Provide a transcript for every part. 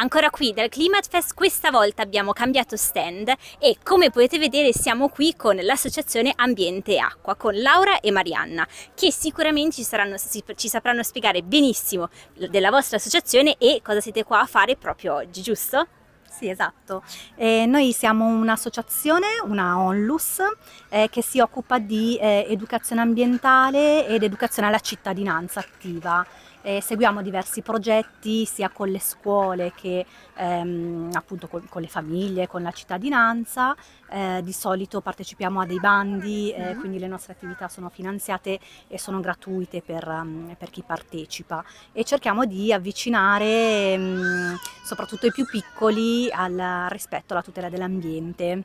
Ancora qui dal Climate questa volta abbiamo cambiato stand e come potete vedere siamo qui con l'associazione Ambiente e Acqua, con Laura e Marianna, che sicuramente ci, saranno, ci sapranno spiegare benissimo della vostra associazione e cosa siete qua a fare proprio oggi, giusto? Sì, esatto. Eh, noi siamo un'associazione, una ONLUS, eh, che si occupa di eh, educazione ambientale ed educazione alla cittadinanza attiva eh, seguiamo diversi progetti sia con le scuole che ehm, appunto con, con, le famiglie, con la cittadinanza, eh, di solito partecipiamo a dei bandi, eh, mm-hmm. quindi le nostre attività sono finanziate e sono gratuite per, um, per chi partecipa e cerchiamo di avvicinare um, soprattutto i più piccoli al rispetto alla tutela dell'ambiente.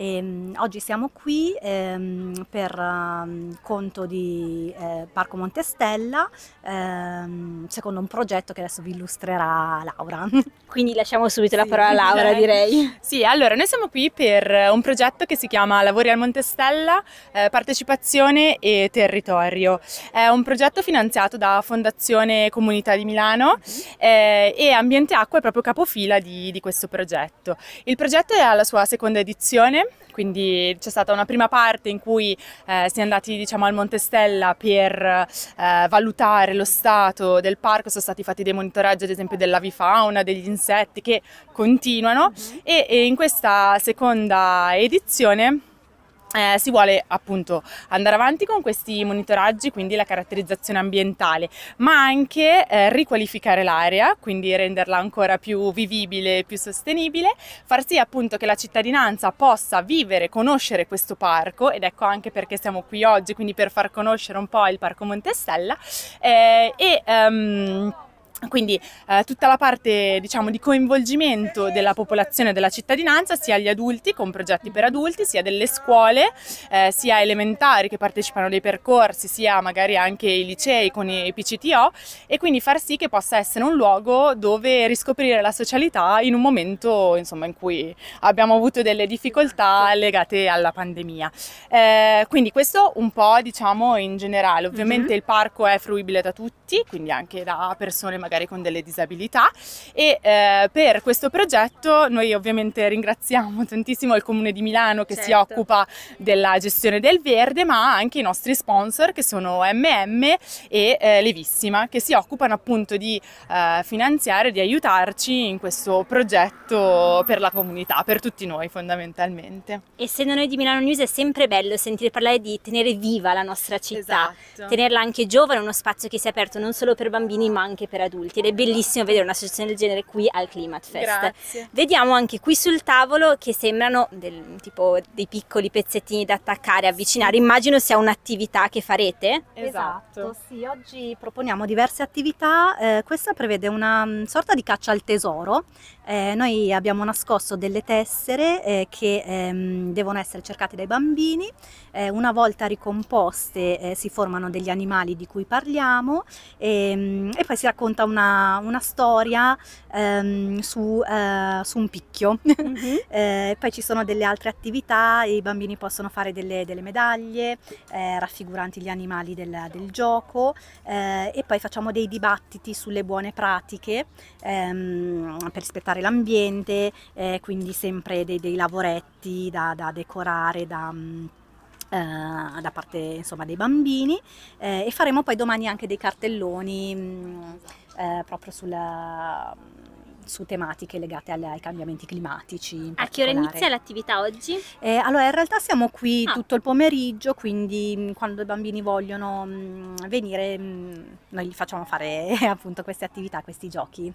E, ehm, oggi siamo qui ehm, per um, conto di eh, Parco Montestella, ehm, secondo un progetto che adesso vi illustrerà Laura. Quindi lasciamo subito sì, la parola a Laura, direi. Sì, allora noi siamo qui per eh, un progetto che si chiama Lavori al Montestella, eh, partecipazione e territorio. È un progetto finanziato da Fondazione Comunità di Milano mhm. eh, e Ambiente Acqua è proprio capofila di, di questo progetto. Il progetto è alla sua seconda edizione quindi c'è stata una prima parte in cui eh, si è andati diciamo, al Montestella per eh, valutare lo stato del parco, sono stati fatti dei monitoraggi ad esempio dell'avifauna, degli insetti che continuano mm-hmm. e, e in questa seconda edizione eh, si vuole appunto andare avanti con questi monitoraggi, quindi la caratterizzazione ambientale, ma anche eh, riqualificare l'area, quindi renderla ancora più vivibile, più sostenibile, far sì appunto che la cittadinanza possa vivere, conoscere questo parco ed ecco anche perché siamo qui oggi, quindi per far conoscere un po' il Parco Montessella eh, e... Um, quindi eh, tutta la parte diciamo, di coinvolgimento della popolazione e della cittadinanza, sia gli adulti con progetti per adulti, sia delle scuole, eh, sia elementari che partecipano dei percorsi, sia magari anche i licei con i PCTO e quindi far sì che possa essere un luogo dove riscoprire la socialità in un momento insomma, in cui abbiamo avuto delle difficoltà legate alla pandemia. Eh, quindi questo un po' diciamo in generale, ovviamente mm -hmm. il parco è fruibile da tutti, quindi anche da persone magari magari con delle disabilità e eh, per questo progetto noi ovviamente ringraziamo tantissimo il Comune di Milano che certo. si occupa della gestione del verde ma anche i nostri sponsor che sono MM e eh, Levissima che si occupano appunto di eh, finanziare, di aiutarci in questo progetto per la comunità, per tutti noi fondamentalmente. Essendo noi di Milano News è sempre bello sentire parlare di tenere viva la nostra città, esatto. tenerla anche giovane, uno spazio che si è aperto non solo per bambini ma anche per adulti adulti ed è bellissimo vedere una un'associazione del genere qui al Climate Fest. Grazie. Vediamo anche qui sul tavolo che sembrano del, tipo dei piccoli pezzettini da attaccare, avvicinare, immagino sia un'attività che farete. Esatto, esatto. sì, oggi proponiamo diverse attività, eh, questa prevede una mm, sorta di caccia al tesoro, eh, noi abbiamo nascosto delle tessere eh, che ehm, devono essere cercate dai bambini, eh, una volta ricomposte eh, si formano degli animali di cui parliamo e, ehm, e poi si racconta un una, una storia ehm, su, eh, su, un picchio. Mm -hmm. eh, poi ci sono delle altre attività, i bambini possono fare delle, delle medaglie eh, raffiguranti gli animali del, del gioco eh, e poi facciamo dei dibattiti sulle buone pratiche ehm, per rispettare l'ambiente, eh, quindi sempre dei, dei lavoretti da, da decorare, da mm, eh, da parte insomma, dei bambini eh, e faremo poi domani anche dei cartelloni mh, mm, eh, proprio sulla su tematiche legate alle, ai cambiamenti climatici. A che ora inizia l'attività oggi? Eh, allora, in realtà siamo qui ah. tutto il pomeriggio, quindi mm, quando i bambini vogliono mh, mm, venire, mh, mm, noi gli facciamo fare appunto queste attività, questi giochi.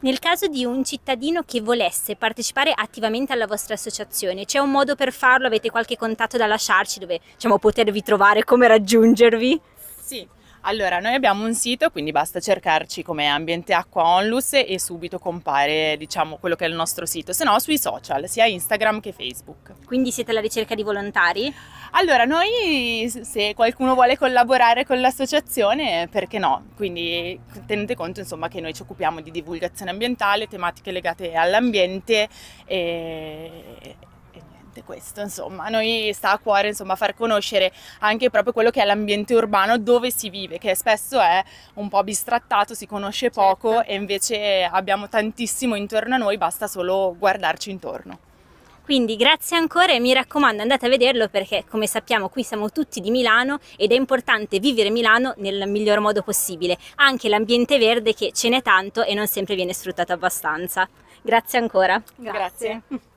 Nel caso di un cittadino che volesse partecipare attivamente alla vostra associazione, c'è un modo per farlo? Avete qualche contatto da lasciarci dove diciamo, potervi trovare, come raggiungervi? Sì, allora, noi abbiamo un sito, quindi basta cercarci come Ambiente Acqua Onlus e subito compare, diciamo, quello che è il nostro sito, se no sui social, sia Instagram che Facebook. Quindi siete alla ricerca di volontari? Allora, noi se qualcuno vuole collaborare con l'associazione, perché no? Quindi tenete conto, insomma, che noi ci occupiamo di divulgazione ambientale, tematiche legate all'ambiente e importante questo, insomma, a noi sta a cuore insomma, far conoscere anche proprio quello che è l'ambiente urbano dove si vive, che spesso è un po' bistrattato, si conosce certo. poco certo. e invece abbiamo tantissimo intorno a noi, basta solo guardarci intorno. Quindi grazie ancora e mi raccomando andate a vederlo perché come sappiamo qui siamo tutti di Milano ed è importante vivere Milano nel miglior modo possibile, anche l'ambiente verde che ce n'è tanto e non sempre viene sfruttato abbastanza. Grazie ancora. Grazie. grazie.